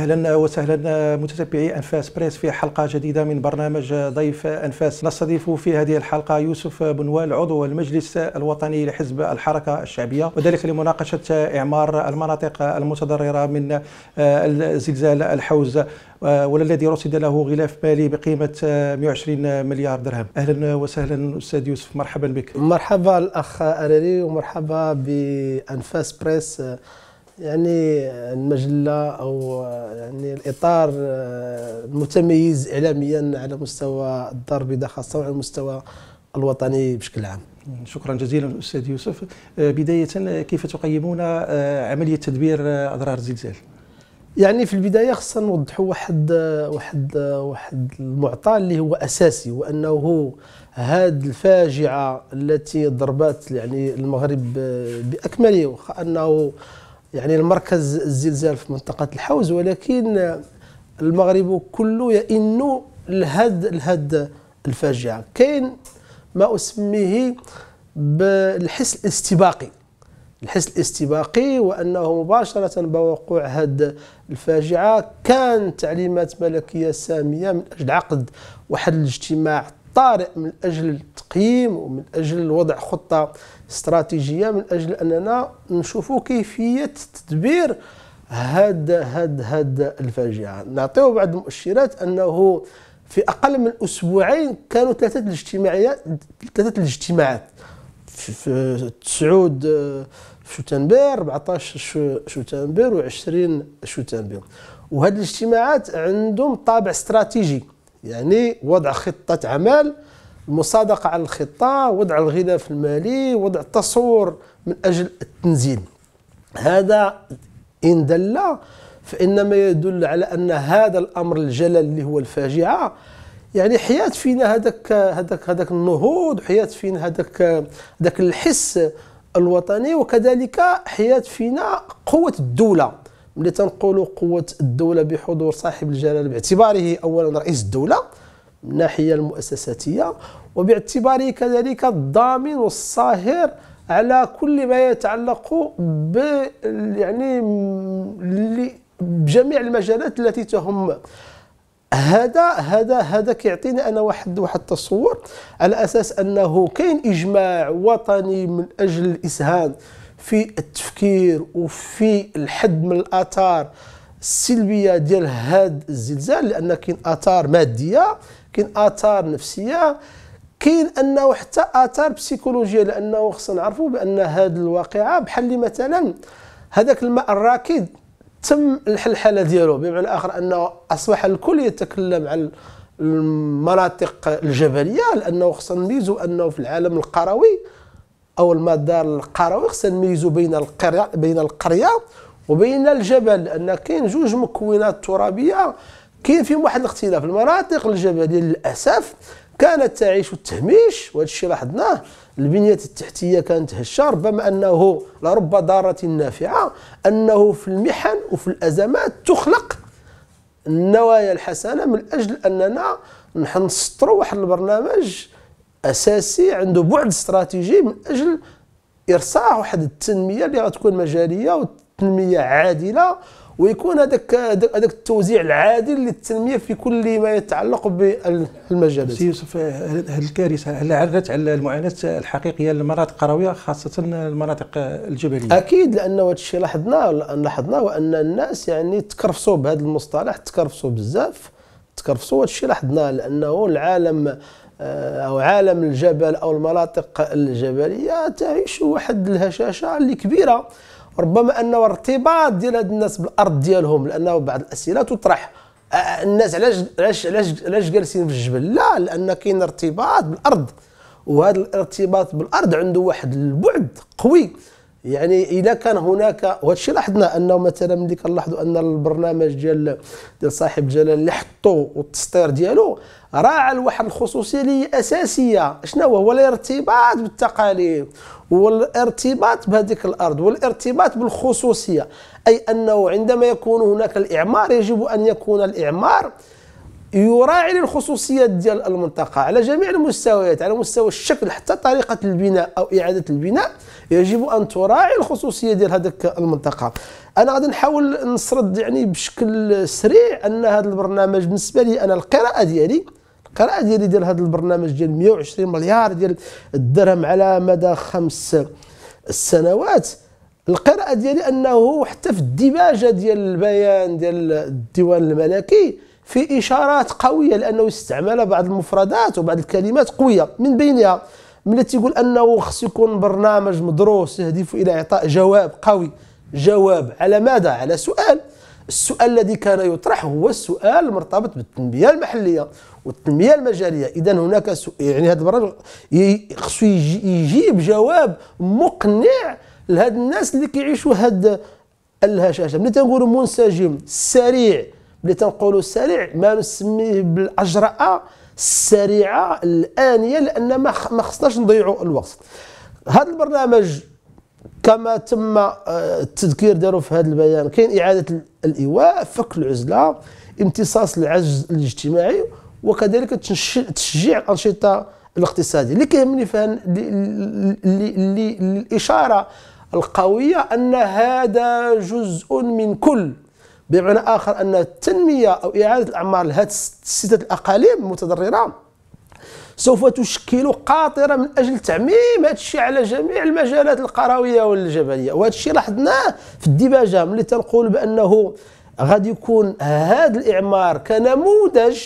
اهلا وسهلا متتبعي انفاس بريس في حلقه جديده من برنامج ضيف انفاس نستضيف في هذه الحلقه يوسف بنوال عضو المجلس الوطني لحزب الحركه الشعبيه وذلك لمناقشه اعمار المناطق المتضرره من الزلزال الحوز والذي رصد له غلاف مالي بقيمه 120 مليار درهم اهلا وسهلا استاذ يوسف مرحبا بك مرحبا الاخ اريري ومرحبا بانفاس بريس يعني المجله او يعني الاطار آه، المتميز اعلاميا على مستوى الدار البيضاء خاصه وعلى المستوى الوطني بشكل عام. شكرا جزيلا استاذ يوسف آه، بدايه آه، كيف تقيمون عمليه تدبير اضرار الزلزال؟ يعني في البدايه خصنا نوضحوا واحد واحد واحد المعطى اللي هو اساسي وانه هذه الفاجعه التي ضربت يعني المغرب باكمله وخا انه يعني المركز الزلزال في منطقة الحوز ولكن المغرب كله يئن لهاد لهاد الفاجعة كاين ما أسميه بالحس الاستباقي الحس الاستباقي وأنه مباشرة بوقوع هذه الفاجعة كان تعليمات ملكية سامية من أجل عقد واحد الاجتماع طارئ من اجل التقييم ومن اجل وضع خطه استراتيجيه من اجل اننا نشوفوا كيفيه تدبير هاد هاد هاد الفاجعه نعطيو بعض المؤشرات انه في اقل من اسبوعين كانوا ثلاثه الاجتماعيات ثلاثه الاجتماعات في 9 شتنبر 14 شتنبر و20 شتنبر وهاد الاجتماعات عندهم طابع استراتيجي يعني وضع خطة عمل المصادقة على الخطة وضع الغلاف المالي وضع تصور من أجل التنزيل هذا إن دل فإنما يدل على أن هذا الأمر الجلل اللي هو الفاجعة يعني حيات فينا هذاك هذاك هذاك النهوض حياه فينا هذاك هذاك الحس الوطني وكذلك حيات فينا قوة الدولة ملي تنقولوا قوه الدوله بحضور صاحب الجلاله باعتباره اولا رئيس الدوله من الناحيه المؤسساتيه وباعتباره كذلك الضامن والصاهر على كل ما يتعلق ب يعني بجميع المجالات التي تهم هذا هذا هذا كيعطيني انا واحد واحد التصور على اساس انه كاين اجماع وطني من اجل الاسهام في التفكير وفي الحد من الاثار السلبيه ديال هذا الزلزال لان كاين اثار ماديه كاين اثار نفسيه كاين انه حتى اثار بسيكولوجيه لانه خصنا نعرفوا بان هذه الواقعه بحال اللي مثلا هذاك الماء الراكد تم الحلحله ديالو بمعنى اخر انه اصبح الكل يتكلم عن المناطق الجبليه لانه خصنا نميزوا انه في العالم القروي او المدار القروي خصنا نميزوا بين القريه بين القريه وبين الجبل لان كاين جوج مكونات ترابيه كاين فيهم واحد الاختلاف المناطق الجبليه للاسف كانت تعيش التهميش وهذا الشيء لاحظناه البنيه التحتيه كانت هشه ربما انه لرب ضاره نافعه انه في المحن وفي الازمات تخلق النوايا الحسنه من اجل اننا نستروا واحد البرنامج اساسي عنده بعد استراتيجي من اجل ارصاع واحد التنميه اللي غتكون مجاليه وتنميه عادله ويكون هذاك هذاك التوزيع العادل للتنميه في كل ما يتعلق بالمجالات. سي يوسف هذه الكارثه هل عرت على المعاناه الحقيقيه للمناطق القرويه خاصه المناطق الجبليه؟ اكيد لانه هذا الشيء لاحظناه لاحظناه وان الناس يعني تكرفصوا بهذا المصطلح تكرفصوا بزاف تكرفصوا هذا الشيء لاحظناه لانه العالم آه، أو عالم الجبل أو المناطق الجبلية تعيش واحد الهشاشة اللي كبيرة ربما أنه ارتباط ديال هاد الناس بالأرض ديالهم لأنه بعض الأسئلة تطرح آه، آه، الناس علاش علاش علاش علاش جالسين في الجبل لا لأن كاين ارتباط بالأرض وهذا الارتباط بالأرض عنده واحد البعد قوي يعني اذا كان هناك وهذا الشيء لاحظنا انه مثلا ملي كنلاحظوا ان البرنامج ديال ديال صاحب جلال اللي حطوا والتسطير ديالو راعى واحد الخصوصيه اللي هي اساسيه شنو هو هو الارتباط بالتقاليد والارتباط بهذيك الارض والارتباط بالخصوصيه اي انه عندما يكون هناك الاعمار يجب ان يكون الاعمار يراعي الخصوصيات ديال المنطقة على جميع المستويات على مستوى الشكل حتى طريقة البناء أو إعادة البناء يجب أن تراعي الخصوصية ديال هذيك المنطقة أنا غادي نحاول نسرد يعني بشكل سريع أن هذا البرنامج بالنسبة لي أنا القراءة ديالي القراءة ديالي ديال هذا البرنامج ديال 120 مليار ديال الدرهم على مدى خمس سنوات القراءة ديالي أنه حتى في الديباجة ديال البيان ديال الديوان الملكي في إشارات قوية لأنه استعمل بعض المفردات وبعض الكلمات قوية من بينها ملي تيقول أنه خص يكون برنامج مدروس يهدف إلى إعطاء جواب قوي جواب على ماذا؟ على سؤال السؤال الذي كان يطرح هو السؤال المرتبط بالتنميه المحليه والتنميه المجاليه اذا هناك سو... يعني هذا البرنامج خصو يجيب جواب مقنع لهاد الناس اللي كيعيشوا هاد الهشاشه ملي تنقولوا منسجم سريع بلي تنقولوا سريع ما نسميه بالاجراءه السريعه الانيه لان ما ما خصناش نضيعوا الوقت هذا البرنامج كما تم آه، التذكير داروا في هذا البيان كاين اعاده الايواء فك العزله امتصاص العجز الاجتماعي وكذلك تشجيع الانشطه الاقتصاديه اللي كيهمني في اللي الاشاره القويه ان هذا جزء من كل بمعنى آخر أن التنمية أو إعادة الأعمار لهذه السته الأقاليم المتضررة سوف تشكل قاطره من اجل تعميم هذا الشيء على جميع المجالات القرويه والجبليه وهذا الشيء لاحظناه في الديباجه ملي تنقول بانه غادي يكون هذا الاعمار كنموذج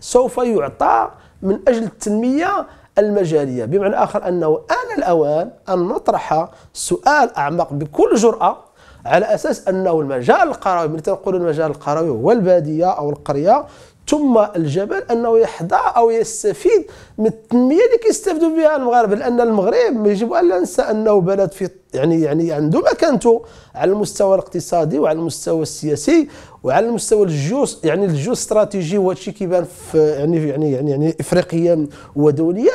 سوف يعطى من اجل التنميه المجاليه بمعنى اخر انه ان الاوان ان نطرح سؤال اعمق بكل جراه على أساس أنه المجال القروي من تنقول المجال القروي هو البادية أو القرية ثم الجبل انه يحظى او يستفيد من التنميه اللي كيستافدوا بها المغاربه لان المغرب يجب ان لا ننسى انه بلد في يعني يعني عنده مكانته على المستوى الاقتصادي وعلى المستوى السياسي وعلى المستوى الجيوس يعني الجيو استراتيجي وهذا الشيء كيبان في يعني يعني يعني يعني افريقيا ودوليا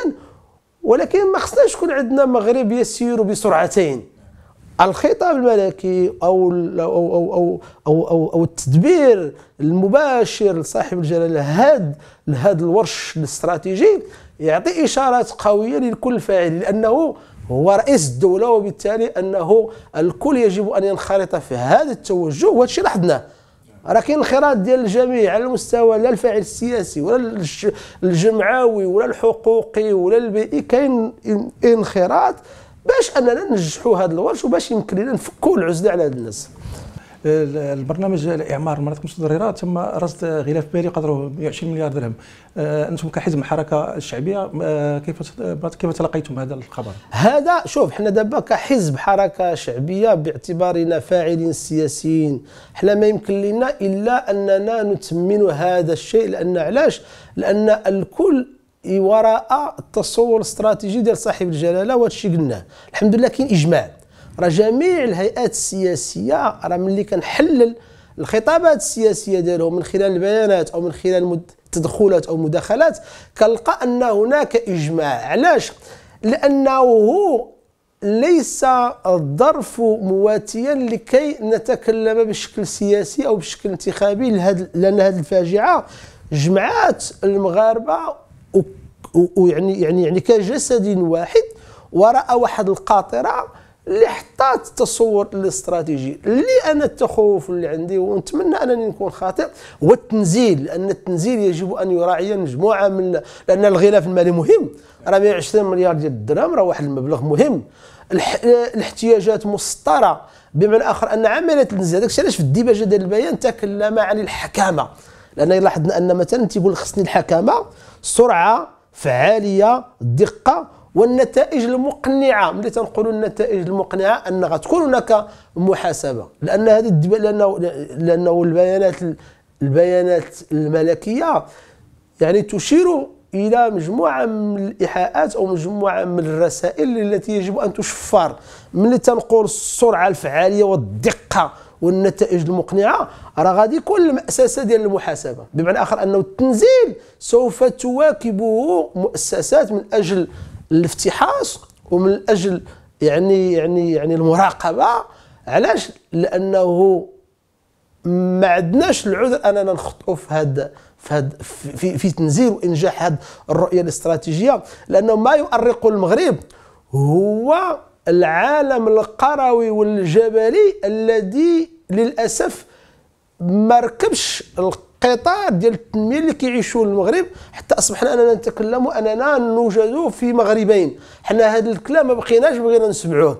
ولكن ما خصناش يكون عندنا مغرب يسير بسرعتين الخطاب الملكي أو أو أو أو أو, أو, أو التدبير المباشر لصاحب الجلالة هاد هاد الورش الاستراتيجي يعطي إشارات قوية لكل فاعل لأنه هو رئيس الدولة وبالتالي أنه الكل يجب أن ينخرط في هذا التوجه وهذا الشيء لاحظناه راه كاين انخراط ديال الجميع على المستوى لا الفاعل السياسي ولا الجمعوي ولا الحقوقي ولا البيئي كاين انخراط باش اننا ننجحوا هذا الورش وباش يمكن لنا نفكوا العزله على هاد الناس البرنامج الاعمار المناطق المتضرره تم رصد غلاف مالي قدره 20 مليار درهم آه، انتم كحزب الحركه الشعبيه آه، كيف كيف تلقيتم هذا الخبر؟ هذا شوف حنا دابا كحزب حركه شعبيه باعتبارنا فاعلين سياسيين حنا ما يمكن لنا الا اننا نتمن هذا الشيء لان علاش؟ لان الكل وراء التصور الاستراتيجي ديال صاحب الجلاله وهذا الشيء قلناه الحمد لله كاين اجماع راه جميع الهيئات السياسيه راه ملي كنحلل الخطابات السياسيه ديالهم من خلال البيانات او من خلال تدخلات او مداخلات كنلقى ان هناك اجماع علاش لانه ليس الظرف مواتيا لكي نتكلم بشكل سياسي او بشكل انتخابي لان هذه الفاجعه جمعات المغاربه ويعني يعني يعني كجسد واحد وراء واحد القاطره اللي حطات التصور الاستراتيجي اللي انا التخوف اللي عندي ونتمنى انني نكون خاطئ هو التنزيل لان التنزيل يجب ان يراعي مجموعه من لان الغلاف المالي مهم راه 120 مليار ديال الدرهم راه واحد المبلغ مهم الاحتياجات مسطره بمعنى اخر ان عمليه التنزيل هذاك الشيء علاش في الديباجه ديال البيان تكلم عن الحكامه لان لاحظنا ان مثلا تيقول خصني الحكامه سرعه فعاليه دقه والنتائج المقنعه ملي تنقولوا النتائج المقنعه ان غتكون هناك محاسبه لان هذه لانه لانه البيانات البيانات الملكيه يعني تشير الى مجموعه من الايحاءات او مجموعه من الرسائل التي يجب ان تشفر ملي تنقول السرعه الفعاليه والدقه والنتائج المقنعه راه غادي يكون المؤسسه ديال المحاسبه بمعنى اخر انه التنزيل سوف تواكبه مؤسسات من اجل الافتحاص ومن اجل يعني يعني يعني المراقبه علاش لانه ما عندناش العذر اننا نخطئوا في هذا في, هذا في في تنزيل وانجاح هذه الرؤيه الاستراتيجيه لانه ما يؤرق المغرب هو العالم القروي والجبلي الذي للاسف ما ركبش القطار ديال التنميه اللي كيعيشوا المغرب حتى اصبحنا اننا نتكلم اننا نوجد في مغربين حنا هذا الكلام ما بقيناش بغينا نسمعوه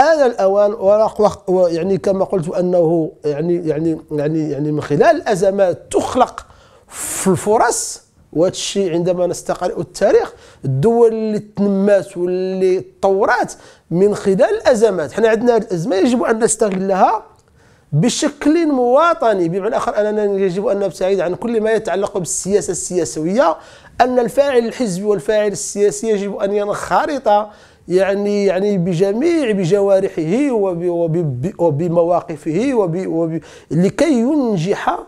آن الأوان يعني كما قلت أنه يعني يعني يعني يعني من خلال الأزمات تخلق في الفرص وهذا الشيء عندما نستقرئ التاريخ الدول اللي تنمات واللي تطورات من خلال الازمات حنا عندنا الازمه يجب ان نستغلها بشكل مواطني بمعنى اخر اننا يجب ان نبتعد عن كل ما يتعلق بالسياسه السياسويه ان الفاعل الحزبي والفاعل السياسي يجب ان ينخرط يعني يعني بجميع بجوارحه وبمواقفه وب لكي ينجح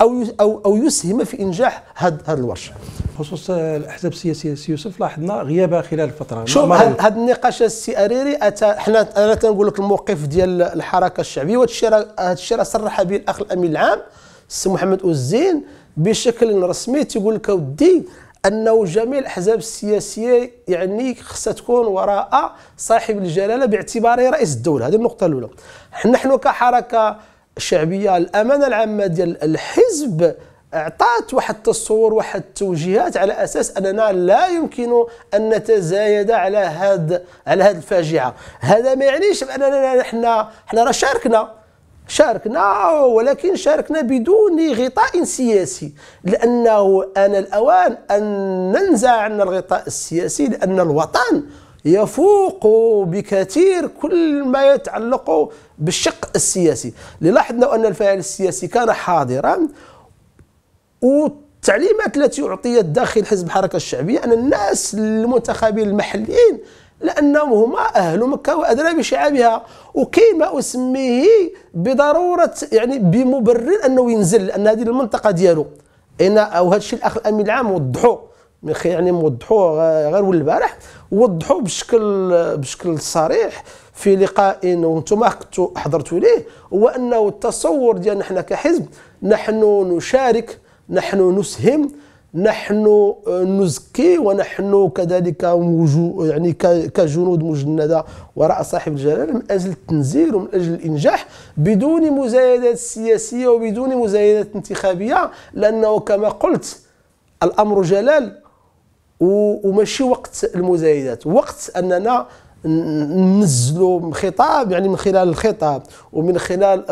او او او يسهم في انجاح هذا الورش بخصوص الاحزاب السياسيه سي يوسف لاحظنا غيابها خلال الفتره شوف نعم، هذا النقاش السي اريري اتى حنا انا تنقول لك الموقف ديال الحركه الشعبيه وهذا الشيء صرح به الاخ الامين العام السي محمد اوزين بشكل رسمي تيقول لك اودي انه جميع الاحزاب السياسيه يعني خصها تكون وراء صاحب الجلاله باعتباره رئيس الدوله هذه النقطه الاولى نحن كحركه شعبيه الامانه العامه ديال الحزب اعطات واحد التصور واحد التوجيهات على اساس اننا لا يمكن ان نتزايد على هذا على هذه الفاجعه هذا ما يعنيش باننا حنا حنا راه شاركنا شاركنا ولكن شاركنا بدون غطاء سياسي لأنه آن الأوان أن ننزع عن الغطاء السياسي لأن الوطن يفوق بكثير كل ما يتعلق بالشق السياسي لاحظنا أن الفاعل السياسي كان حاضرا والتعليمات التي أعطيت داخل حزب الحركة الشعبية أن الناس المنتخبين المحليين لأنهم هما أهل مكة وأدنى بشعابها وكيما أسميه بضرورة يعني بمبرر أنه ينزل لأن هذه المنطقة ديالو أنا أو هذا الشيء الأخ الأمين العام وضحوه يعني وضحوه غير البارح وضحوه بشكل بشكل صريح في لقاء وانتم كنتوا حضرتوا ليه هو انه التصور ديالنا احنا كحزب نحن نشارك نحن نسهم نحن نزكي ونحن كذلك يعني كجنود مجندة وراء صاحب الجلالة من أجل التنزيل ومن أجل الإنجاح بدون مزايدات سياسية وبدون مزايدات انتخابية لأنه كما قلت الأمر جلال وماشي وقت المزايدات وقت أننا ننزلوا خطاب يعني من خلال الخطاب ومن خلال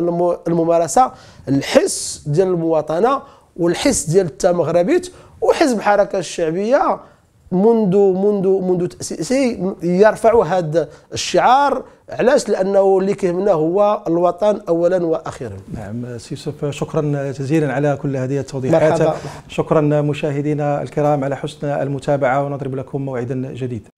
الممارسة الحس ديال المواطنة والحس ديال التمغربيت وحزب الحركه الشعبيه منذ منذ منذ تاسيسه يرفع هذا الشعار علاش لانه اللي كيهمنا هو الوطن اولا واخيرا نعم سي يوسف شكرا جزيلا على كل هذه التوضيحات مرحبا. شكرا مشاهدينا الكرام على حسن المتابعه ونضرب لكم موعدا جديد